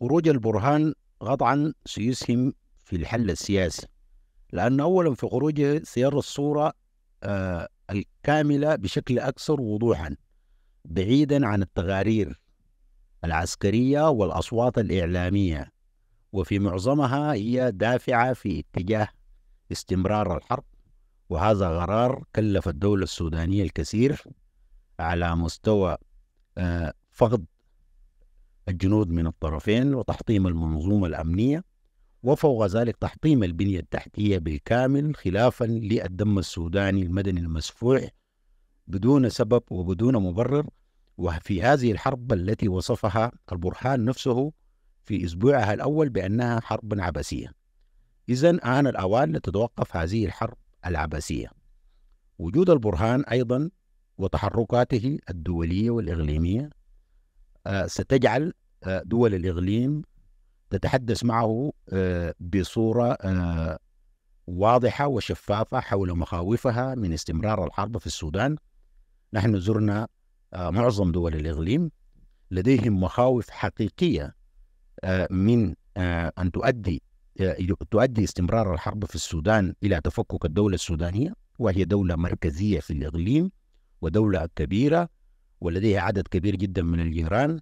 خروج البرهان قطعا سيسهم في الحل السياسي لأن أولا في خروجه سيرى الصورة آه الكاملة بشكل أكثر وضوحا بعيدا عن التقارير العسكرية والأصوات الإعلامية وفي معظمها هي دافعة في اتجاه استمرار الحرب وهذا غرار كلف الدولة السودانية الكثير على مستوى آه، فقد الجنود من الطرفين وتحطيم المنظومة الأمنية وفوق ذلك تحطيم البنية التحتية بالكامل خلافا للدم السوداني المدني المسفوح بدون سبب وبدون مبرر وفي هذه الحرب التي وصفها البرهان نفسه في أسبوعها الأول بأنها حرب عبثية إذا آن الأوان لتتوقف هذه الحرب العبثية وجود البرهان أيضا وتحركاته الدولية والإقليمية آه، ستجعل دول الإقليم تتحدث معه آه، بصورة آه، واضحة وشفافة حول مخاوفها من استمرار الحرب في السودان نحن زرنا آه، معظم دول الإقليم لديهم مخاوف حقيقية من أن تؤدي تؤدي استمرار الحرب في السودان إلى تفكك الدولة السودانية وهي دولة مركزية في الإقليم ودولة كبيرة ولديها عدد كبير جدا من الجيران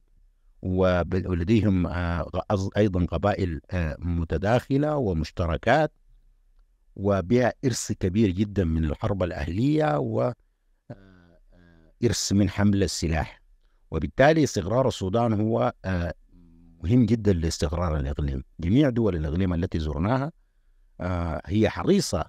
ولديهم آه، أيضا قبائل آه، متداخلة ومشتركات وبها إرث كبير جدا من الحرب الأهلية وإرث آه، من حمل السلاح وبالتالي استقرار السودان هو مهم جدا لاستقرار الإقليم جميع دول الإقليم التي زرناها هي حريصة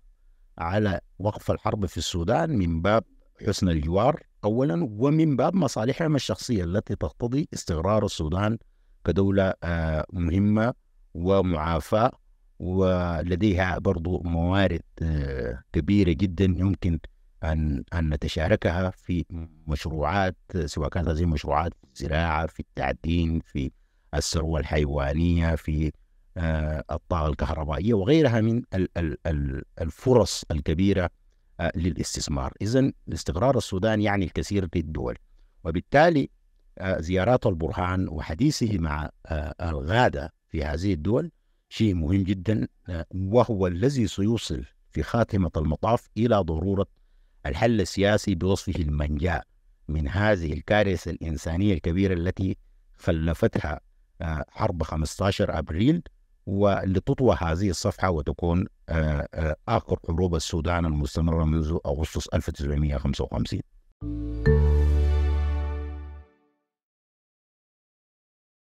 على وقف الحرب في السودان من باب حسن الجوار أولا ومن باب مصالحهم الشخصية التي تقتضي استقرار السودان كدولة آه، مهمة ومعافاة ولديها برضو موارد آه، كبيرة جدا يمكن أن أن نتشاركها في مشروعات سواء كانت هذه مشروعات زراعه في التعدين في الثروة الحيوانية في آه، الطاقة الكهربائية وغيرها من الفرص الكبيرة للاستثمار إذا الاستقرار السودان يعني الكثير للدول وبالتالي آه، زيارات البرهان وحديثه مع آه، الغادة في هذه الدول شيء مهم جدا آه، وهو الذي سيوصل في خاتمة المطاف إلى ضرورة الحل السياسي بوصفه المنجاة من هذه الكارثة الإنسانية الكبيرة التي خلفتها حرب 15 أبريل ولتطوى هذه الصفحة وتكون آه، آه، آخر حروب السودان المستمرة منذ أغسطس 1955